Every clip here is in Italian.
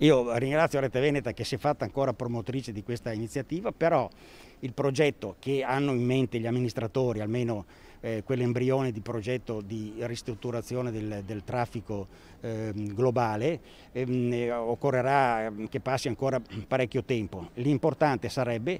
Io ringrazio Rete Veneta che si è fatta ancora promotrice di questa iniziativa, però il progetto che hanno in mente gli amministratori, almeno eh, quell'embrione di progetto di ristrutturazione del, del traffico eh, globale, eh, occorrerà ehm, che passi ancora parecchio tempo. L'importante sarebbe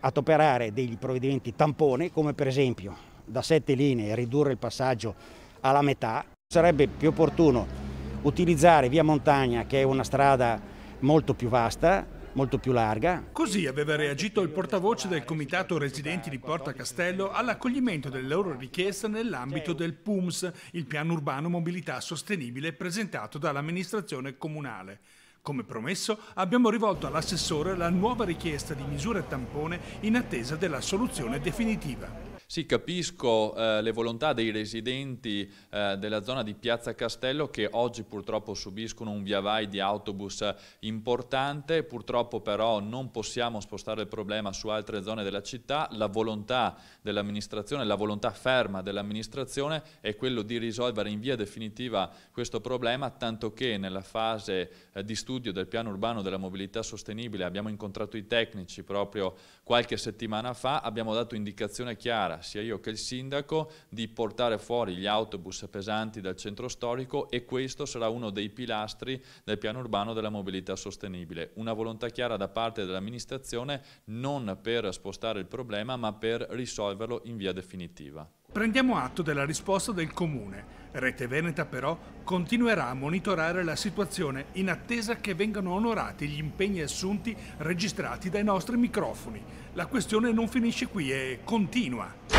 adoperare dei provvedimenti tampone, come per esempio da sette linee ridurre il passaggio alla metà, sarebbe più opportuno utilizzare via Montagna, che è una strada molto più vasta, molto più larga. Così aveva reagito il portavoce del comitato residenti di Porta Castello all'accoglimento delle loro richieste nell'ambito del PUMS, il piano urbano mobilità sostenibile presentato dall'amministrazione comunale. Come promesso, abbiamo rivolto all'assessore la nuova richiesta di misure tampone in attesa della soluzione definitiva. Sì, capisco eh, le volontà dei residenti eh, della zona di Piazza Castello che oggi purtroppo subiscono un via vai di autobus importante, purtroppo però non possiamo spostare il problema su altre zone della città, la volontà dell'amministrazione, la volontà ferma dell'amministrazione è quello di risolvere in via definitiva questo problema, tanto che nella fase eh, di studio del piano urbano della mobilità sostenibile abbiamo incontrato i tecnici proprio qualche settimana fa, abbiamo dato indicazione chiara sia io che il sindaco di portare fuori gli autobus pesanti dal centro storico e questo sarà uno dei pilastri del piano urbano della mobilità sostenibile. Una volontà chiara da parte dell'amministrazione non per spostare il problema ma per risolverlo in via definitiva. Prendiamo atto della risposta del Comune. Rete Veneta però continuerà a monitorare la situazione in attesa che vengano onorati gli impegni assunti registrati dai nostri microfoni. La questione non finisce qui e continua.